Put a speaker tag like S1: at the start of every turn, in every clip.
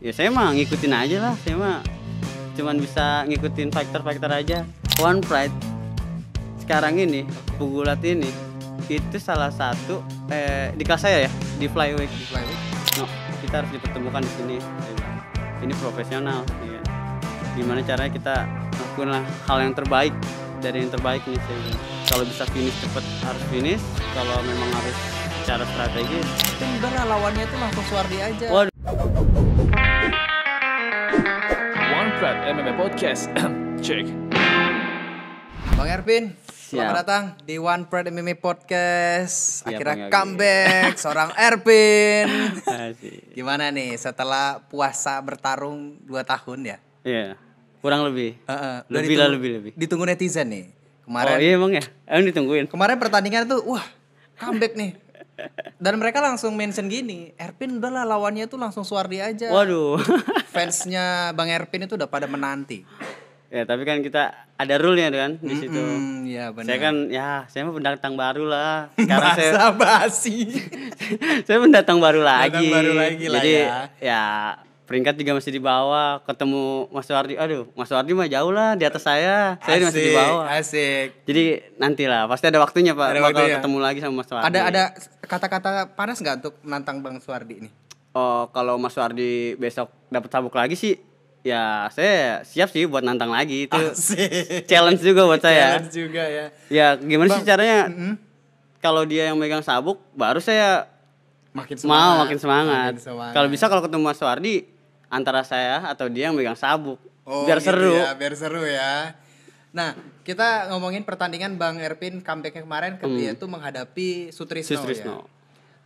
S1: ya saya mah ngikutin aja lah saya mah cuman bisa ngikutin faktor-faktor aja One Pride sekarang ini pugulat ini itu salah satu eh, di kelas saya ya di flyweight di flyweight no, kita harus dipertemukan di sini ini profesional ya. gimana caranya kita lakukan hal yang terbaik dari yang terbaik nih saya bilang. kalau bisa finish cepet harus finish kalau memang harus cara strategi
S2: itu lawannya itu langsung Suardi aja Waduh.
S1: mendengarkan MMA Podcast. Cek.
S2: Bang Ervin, Siap. Selamat datang di One Pride MMA Podcast. Siap, Akhirnya Bang comeback seorang Erpin. Gimana nih setelah puasa bertarung 2 tahun ya?
S1: Iya. Kurang lebih. Uh, uh, lebih lah lebih lebih. Ditunggu netizen nih. Kemarin. Oh iya emang ya. Emang eh, ditungguin. Kemarin pertandingan tuh wah
S2: comeback nih dan mereka langsung mention gini, Erpin udah lawannya tuh langsung Suwardi aja. Waduh. Fansnya Bang Erpin itu udah pada menanti.
S1: Ya tapi kan kita ada rule-nya kan di mm -mm, situ. ya, benar. Saya kan ya saya mau pendatang baru lah. Sekarang Masa saya basi. saya pendatang baru lagi. Pendatang baru lagi lah Jadi, ya. ya peringkat juga masih di bawah ketemu Mas Wardi aduh Mas Wardi mah jauh lah di atas saya saya asik, masih di bawah asik jadi nantilah pasti ada waktunya pak ada waktunya. ketemu lagi sama Mas Wardi ada ada
S2: kata-kata panas nggak untuk nantang Bang Suwardi ini
S1: oh kalau Mas Wardi besok dapat sabuk lagi sih ya saya siap sih buat nantang lagi itu Asik. challenge juga buat saya challenge juga ya ya gimana Bang, sih caranya mm -hmm. kalau dia yang megang sabuk baru saya makin semangat. mau makin semangat, makin semangat. kalau bisa kalau ketemu Mas Wardi antara saya atau dia yang megang sabuk. Oh, biar gitu seru. Ya, biar seru ya. Nah,
S2: kita ngomongin pertandingan Bang Erpin comebacknya kemarin ketika hmm. itu menghadapi Sutrisno, Sutrisno. ya.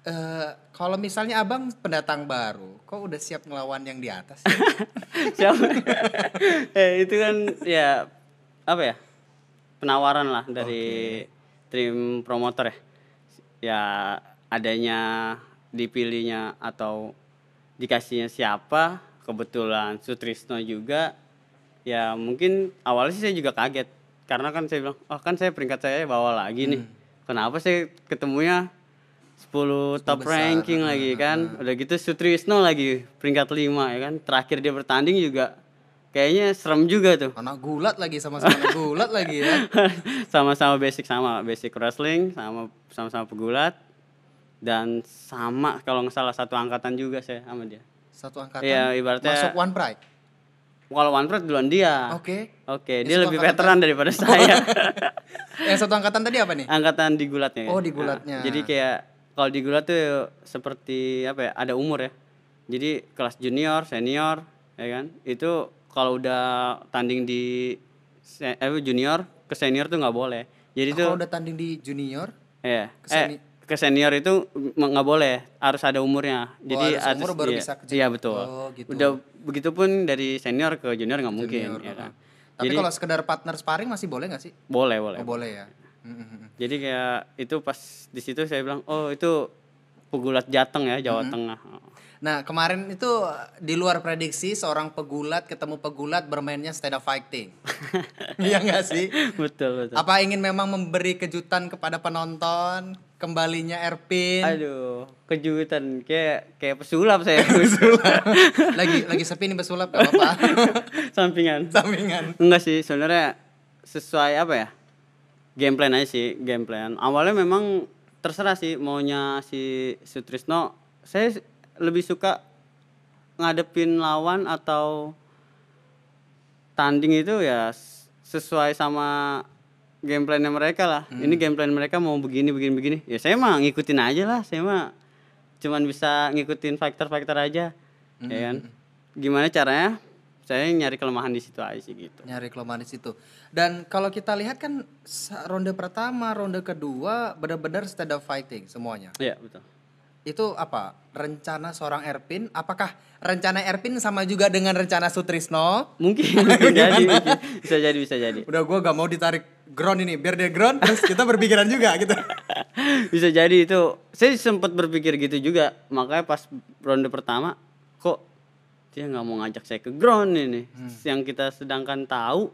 S2: Uh, kalau misalnya abang pendatang baru, kok udah siap ngelawan yang di atas?
S1: Ya? eh, itu kan ya apa ya penawaran lah dari okay. tim promotor ya. Ya adanya dipilihnya atau dikasihnya siapa kebetulan Sutrisno juga ya mungkin awalnya sih saya juga kaget karena kan saya bilang oh kan saya peringkat saya bawa lagi nih hmm. kenapa saya ketemunya 10 top ranking ah, lagi ah, kan udah gitu Sutrisno lagi peringkat 5 ya kan terakhir dia bertanding juga kayaknya serem juga tuh anak gulat lagi sama-sama anak gulat lagi ya sama-sama basic sama basic wrestling sama sama-sama pegulat dan sama kalau nggak salah satu angkatan juga saya sama dia
S2: satu angkatan ya, ibaratnya masuk One Pride
S1: kalau One Pride duluan dia oke okay. oke okay, dia lebih veteran tadi. daripada saya yang satu angkatan tadi apa nih angkatan di gulatnya oh di gulatnya nah, jadi kayak kalau di gulat tuh seperti apa ya ada umur ya jadi kelas junior senior ya kan itu kalau udah tanding di eh, junior ke senior tuh nggak boleh jadi oh, tuh kalau
S2: udah tanding di junior
S1: Iya. eh, ke senior itu nggak boleh harus ada umurnya oh, jadi harus umur baru iya, bisa ke iya betul oh, gitu. udah begitupun dari senior ke junior nggak mungkin junior, ya kan tapi jadi, kalau
S2: sekedar partner sparring masih boleh nggak sih
S1: boleh boleh oh, boleh ya hmm, hmm, hmm. jadi kayak itu pas di situ saya bilang oh itu pegulat jateng ya Jawa mm -hmm. Tengah oh.
S2: Nah kemarin itu eh, di luar prediksi seorang pegulat ketemu pegulat bermainnya stand up fighting.
S1: Iya nggak sih? Betul betul.
S2: Apa ingin memang memberi kejutan kepada penonton? kembalinya
S1: Erpin. Aduh, kejutan kayak kayak pesulap saya. pesulap. lagi lagi sepi nih pesulap gak apa-apa. Sampingan. Sampingan. Enggak sih, sebenarnya sesuai apa ya? Game plan aja sih, game plan. Awalnya memang terserah sih maunya si Sutrisno. Saya lebih suka ngadepin lawan atau tanding itu ya sesuai sama game plannya mereka lah. Hmm. Ini game plan mereka mau begini begini begini. Ya saya mah ngikutin aja lah. Saya mah cuman bisa ngikutin faktor-faktor aja. Hmm. Ya kan? Hmm. Gimana caranya? Saya nyari kelemahan di situ aja sih gitu. Nyari kelemahan di situ. Dan
S2: kalau kita lihat kan ronde pertama, ronde kedua benar-benar stand up fighting semuanya. Iya, betul itu apa rencana seorang Erpin apakah rencana Erpin sama juga dengan rencana Sutrisno mungkin
S1: jadi mungkin. bisa jadi bisa jadi udah gue gak
S2: mau ditarik ground ini biar dia ground terus kita berpikiran juga gitu
S1: bisa jadi itu saya sempat berpikir gitu juga makanya pas ronde pertama kok dia nggak mau ngajak saya ke ground ini hmm. yang kita sedangkan tahu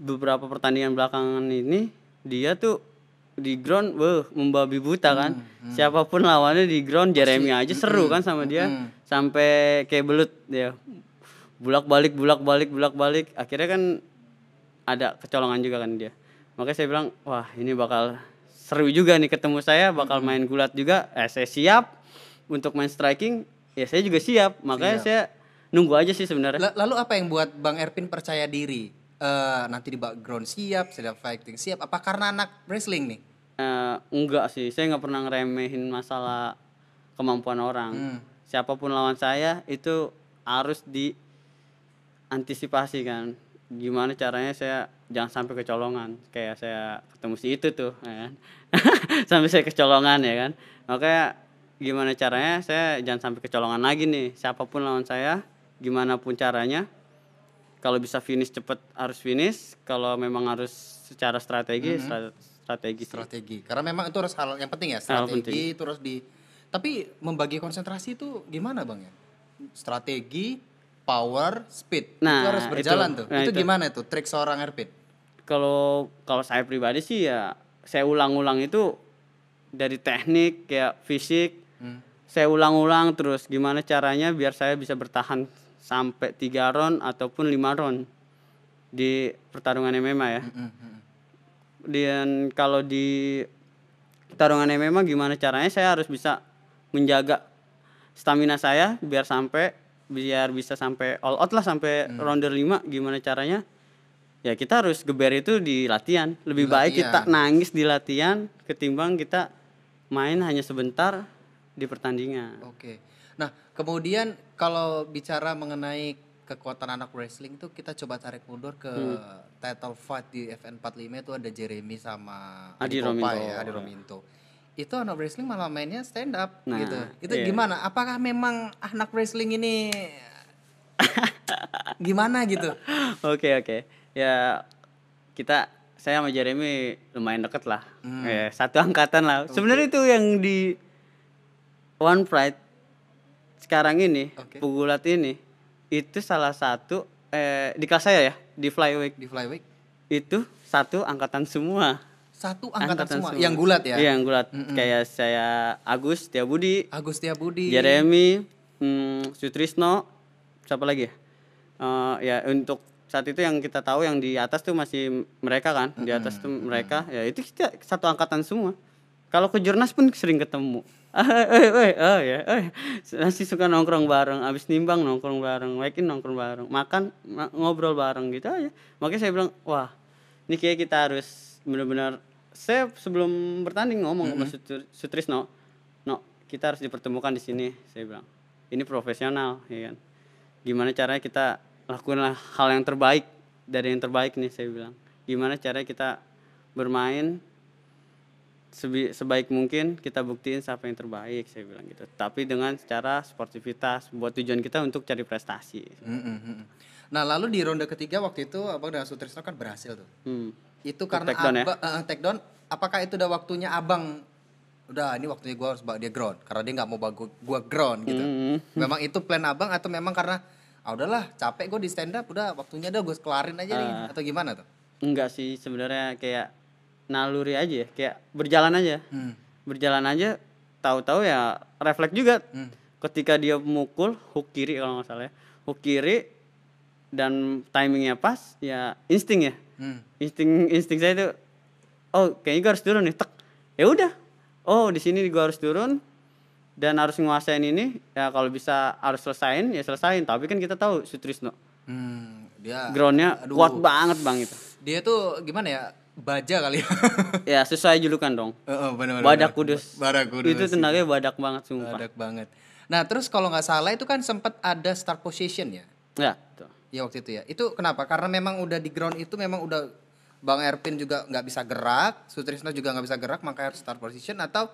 S1: beberapa pertandingan belakangan ini dia tuh di ground beuh, membabi buta kan. Hmm, hmm. Siapapun lawannya di ground Jeremy Masih, aja hmm, seru hmm, kan sama hmm, dia hmm. sampai kayak belut dia. Bulak-balik bulak-balik bulak-balik akhirnya kan ada kecolongan juga kan dia. Makanya saya bilang, "Wah, ini bakal seru juga nih ketemu saya bakal hmm. main gulat juga." Eh, saya siap untuk main striking. Ya, saya juga siap. Makanya siap. saya nunggu aja sih sebenarnya.
S2: Lalu apa yang buat Bang Erpin percaya diri? uh, nanti di background siap, sedang fighting siap. Apa karena anak wrestling nih?
S1: Uh, enggak sih, saya nggak pernah ngeremehin masalah kemampuan orang. Hmm. Siapapun lawan saya itu harus di kan. Gimana caranya saya jangan sampai kecolongan. Kayak saya ketemu si itu tuh, ya kan? sampai saya kecolongan ya kan. Oke, gimana caranya saya jangan sampai kecolongan lagi nih. Siapapun lawan saya, gimana pun caranya kalau bisa finish cepet harus finish kalau memang harus secara strategi mm -hmm. strategi strategi, strategi. karena
S2: memang itu harus hal yang penting ya strategi penting. itu harus di tapi membagi konsentrasi itu gimana bang ya strategi
S1: power speed nah, itu harus berjalan itu, tuh nah itu, itu gimana
S2: tuh trik seorang airpit
S1: kalau kalau saya pribadi sih ya saya ulang-ulang itu dari teknik kayak fisik hmm. saya ulang-ulang terus gimana caranya biar saya bisa bertahan sampai tiga round ataupun lima round di pertarungan MMA ya. Dan kalau di pertarungan MMA gimana caranya saya harus bisa menjaga stamina saya biar sampai biar bisa sampai all out lah sampai hmm. ronde lima gimana caranya ya kita harus geber itu di latihan lebih latihan. baik kita nangis di latihan ketimbang kita main hanya sebentar di pertandingan oke
S2: nah kemudian kalau bicara mengenai kekuatan anak wrestling tuh kita coba tarik mundur ke hmm. title fight di FN 45 itu ada Jeremy sama Adi ya, Rominto ya, Adi Rominto. Itu anak wrestling malah mainnya stand up nah, gitu. Itu iya. gimana? Apakah memang anak wrestling ini
S1: gimana gitu? Oke oke. Okay, okay. Ya kita saya sama Jeremy lumayan deket lah. Hmm. Ya, satu angkatan lah. Okay. Sebenarnya itu yang di One Pride sekarang ini okay. pegulat ini itu salah satu eh di kelas saya ya di flyweight di flyweight itu satu angkatan semua
S2: satu angkatan, angkatan semua. semua yang gulat ya iya, yang
S1: gulat mm -mm. kayak saya Agus Tia Budi Agus Tia Budi Jeremy hmm, Sutrisno siapa lagi ya uh, ya untuk saat itu yang kita tahu yang di atas tuh masih mereka kan mm -hmm. di atas tuh mereka ya itu kita satu angkatan semua kalau ke jurnas pun sering ketemu eh eh oh ya eh masih suka nongkrong bareng abis nimbang nongkrong bareng weekend nongkrong bareng makan ngobrol bareng gitu aja makanya saya bilang wah ini kayak kita harus benar-benar saya sebelum bertanding ngomong mm -hmm. sama Sutrisno no kita harus dipertemukan di sini saya bilang ini profesional ya kan gimana caranya kita lakukanlah hal yang terbaik dari yang terbaik nih saya bilang gimana caranya kita bermain sebaik mungkin kita buktiin siapa yang terbaik saya bilang gitu tapi dengan secara sportivitas buat tujuan kita untuk cari prestasi
S2: mm -hmm. nah lalu di ronde ketiga waktu itu abang dengan Sutrisno kan berhasil tuh hmm. itu karena take down, ya? uh, eh, eh, take down apakah itu udah waktunya abang udah ini waktunya gue harus bawa dia ground karena dia nggak mau bawa gue ground gitu mm. memang itu plan abang atau memang karena ah udahlah capek gue di stand up udah waktunya udah gue kelarin aja uh, nih ah. atau gimana tuh
S1: enggak sih sebenarnya kayak naluri aja ya kayak berjalan aja hmm. berjalan aja tahu-tahu ya refleks juga hmm. ketika dia mukul hook kiri kalau nggak salah ya hook kiri dan timingnya pas ya insting ya hmm. insting insting saya itu oh kayaknya gue harus turun nih tek ya udah oh di sini gue harus turun dan harus nguasain ini ya kalau bisa harus selesain ya selesain tapi kan kita tahu Sutrisno hmm, dia groundnya kuat banget bang itu
S2: dia tuh gimana ya
S1: baja kali ya. ya, sesuai julukan dong. uh, uh, -bener, Badak Kudus. Badak Kudus. Itu tenaganya iya. badak banget sumpah. Badak banget.
S2: Nah, terus kalau nggak salah itu kan sempat ada start position ya. Ya, itu. Ya waktu itu ya. Itu kenapa? Karena memang udah di ground itu memang udah Bang Erpin juga nggak bisa gerak, Sutrisno juga nggak bisa gerak, makanya harus start position atau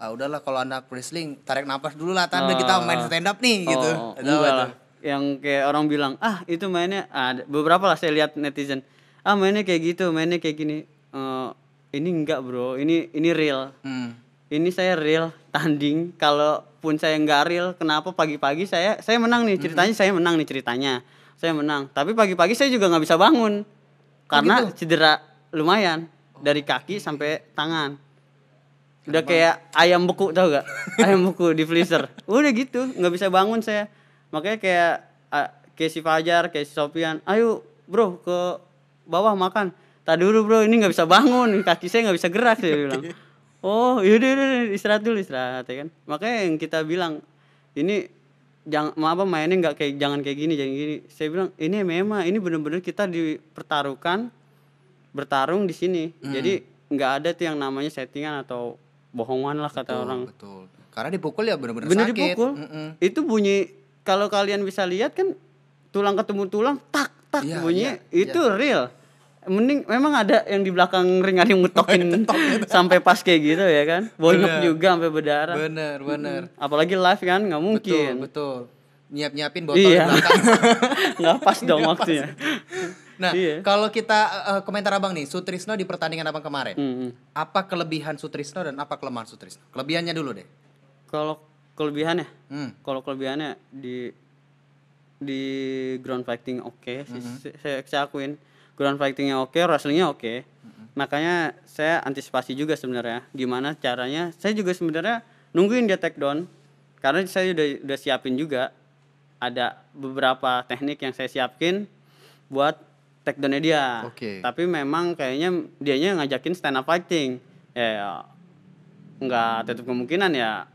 S2: ah, udahlah kalau anak wrestling tarik nafas dulu lah, tanda uh, kita main oh. stand up nih oh, gitu. Oh, enggak
S1: lah. Yang kayak orang bilang, "Ah, itu mainnya ah, beberapa lah saya lihat netizen ah mainnya kayak gitu mainnya kayak gini uh, ini enggak bro ini ini real hmm. ini saya real tanding kalaupun saya enggak real kenapa pagi-pagi saya saya menang nih ceritanya hmm. saya menang nih ceritanya saya menang tapi pagi-pagi saya juga nggak bisa bangun karena oh, gitu? cedera lumayan dari kaki sampai oh, gitu. tangan udah Kenapa? kayak ayam beku tau gak ayam beku di freezer udah gitu nggak bisa bangun saya makanya kayak uh, kayak si Fajar kayak si Sofian ayo bro ke bawah makan tak dulu bro ini nggak bisa bangun kaki saya nggak bisa gerak saya bilang oh yaudah, yaudah iya, iya, istirahat dulu istirahat ya kan makanya yang kita bilang ini jangan apa mainnya nggak kayak jangan kayak gini jangan gini saya bilang ini memang ini benar-benar kita dipertaruhkan bertarung di sini hmm. jadi nggak ada tuh yang namanya settingan atau bohongan lah betul, kata orang betul karena dipukul ya benar-benar bener sakit dipukul mm -mm. itu bunyi kalau kalian bisa lihat kan tulang ketemu tulang tak tak ya, bunyinya ya, itu ya. real mending memang ada yang di belakang ring ada yang ngetokin sampai pas kayak gitu ya kan bonyok iya. juga sampai berdarah bener bener hmm. apalagi live kan nggak mungkin betul betul nyiap nyiapin botol iya. nggak pas dong waktunya
S2: nah iya. kalau kita uh, komentar abang nih Sutrisno di pertandingan abang kemarin -hmm. apa kelebihan Sutrisno dan apa kelemahan Sutrisno kelebihannya dulu
S1: deh kalau kelebihannya hmm. kalau kelebihannya di di ground fighting oke okay. mm -hmm. saya, saya akuin ground fightingnya oke okay, wrestlingnya oke okay. mm -hmm. makanya saya antisipasi juga sebenarnya gimana caranya saya juga sebenarnya nungguin dia take down karena saya udah udah siapin juga ada beberapa teknik yang saya siapin buat take downnya dia okay. tapi memang kayaknya dianya ngajakin stand up fighting ya, ya nggak hmm. tutup kemungkinan ya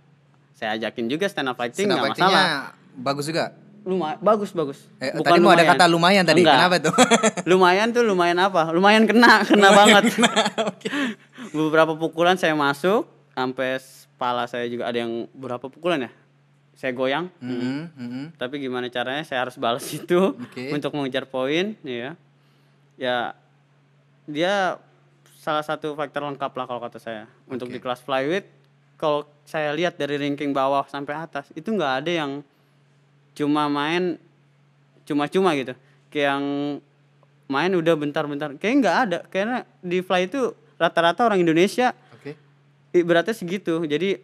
S1: saya ajakin juga stand up fighting nggak masalah bagus juga lumayan bagus bagus. Eh, Bukan tadi mau ada kata lumayan tadi. Enggak. Kenapa tuh? lumayan tuh lumayan apa? Lumayan kena, kena lumayan banget. Kena. okay. Beberapa pukulan saya masuk sampai kepala saya juga ada yang berapa pukulan ya? Saya goyang. Mm -hmm. Mm -hmm. Tapi gimana caranya saya harus balas itu okay. untuk mengejar poin ya. Ya dia salah satu faktor lengkap lah kalau kata saya. Untuk okay. di kelas flyweight kalau saya lihat dari ranking bawah sampai atas itu nggak ada yang cuma main cuma-cuma gitu kayak yang main udah bentar-bentar kayak nggak ada karena di fly itu rata-rata orang Indonesia okay. beratnya segitu jadi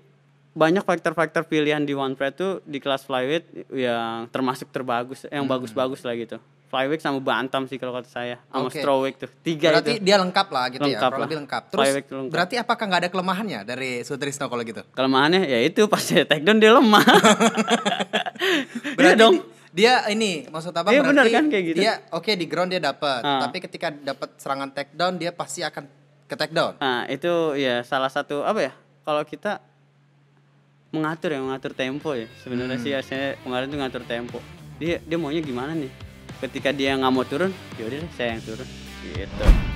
S1: banyak faktor-faktor pilihan di one prep tuh di kelas flyweight yang termasuk terbagus yang hmm. bagus-bagus lah gitu flyweight sama bantam sih kalau kata saya sama okay. strawweight tuh tiga berarti itu. dia
S2: lengkap lah gitu ya, lengkap ya kurang lebih lengkap terus lengkap. berarti apakah nggak ada kelemahannya dari Sutrisno kalau
S1: gitu kelemahannya ya itu pas takedown dia lemah Iya berarti dong. Dia ini
S2: maksud apa dia berarti benar kan kayak gitu. Dia oke okay, di ground dia dapat, uh. Ah. tapi ketika dapat serangan takedown dia pasti akan
S1: ke takedown. Nah, itu ya salah satu apa ya? Kalau kita mengatur ya, mengatur tempo ya. Sebenarnya hmm. sih saya kemarin tuh ngatur tempo. Dia dia maunya gimana nih? Ketika dia nggak mau turun, yaudah saya yang turun. Gitu.